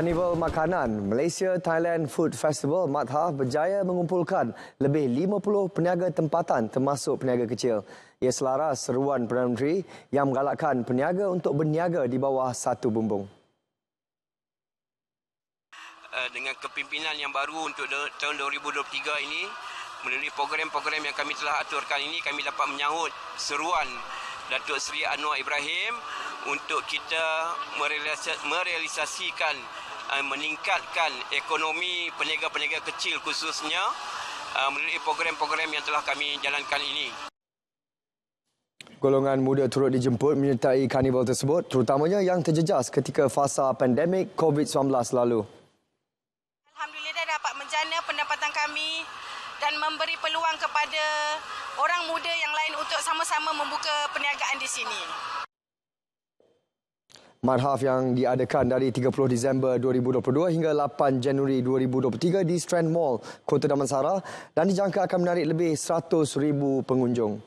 Karnival Makanan Malaysia Thailand Food Festival Matha berjaya mengumpulkan lebih 50 peniaga tempatan termasuk peniaga kecil. Ia selaras seruan Perdana Menteri yang menggalakkan peniaga untuk berniaga di bawah satu bumbung. Eh, dengan kepimpinan yang baru untuk tahun 2023 ini, melalui program-program yang kami telah aturkan ini, kami dapat menyahut seruan Datuk Seri Anwar Ibrahim untuk kita merealisasikan Uh, meningkatkan ekonomi peniaga-peniaga kecil khususnya uh, melalui program-program yang telah kami jalankan ini. Golongan muda turut dijemput menyertai karnival tersebut terutamanya yang terjejas ketika fasa pandemik COVID-19 lalu. Alhamdulillah dapat menjana pendapatan kami dan memberi peluang kepada orang muda yang lain untuk sama-sama membuka perniagaan di sini. Marhaf yang diadakan dari 30 Disember 2022 hingga 8 Januari 2023 di Strand Mall, Kota Damansara dan dijangka akan menarik lebih 100,000 pengunjung.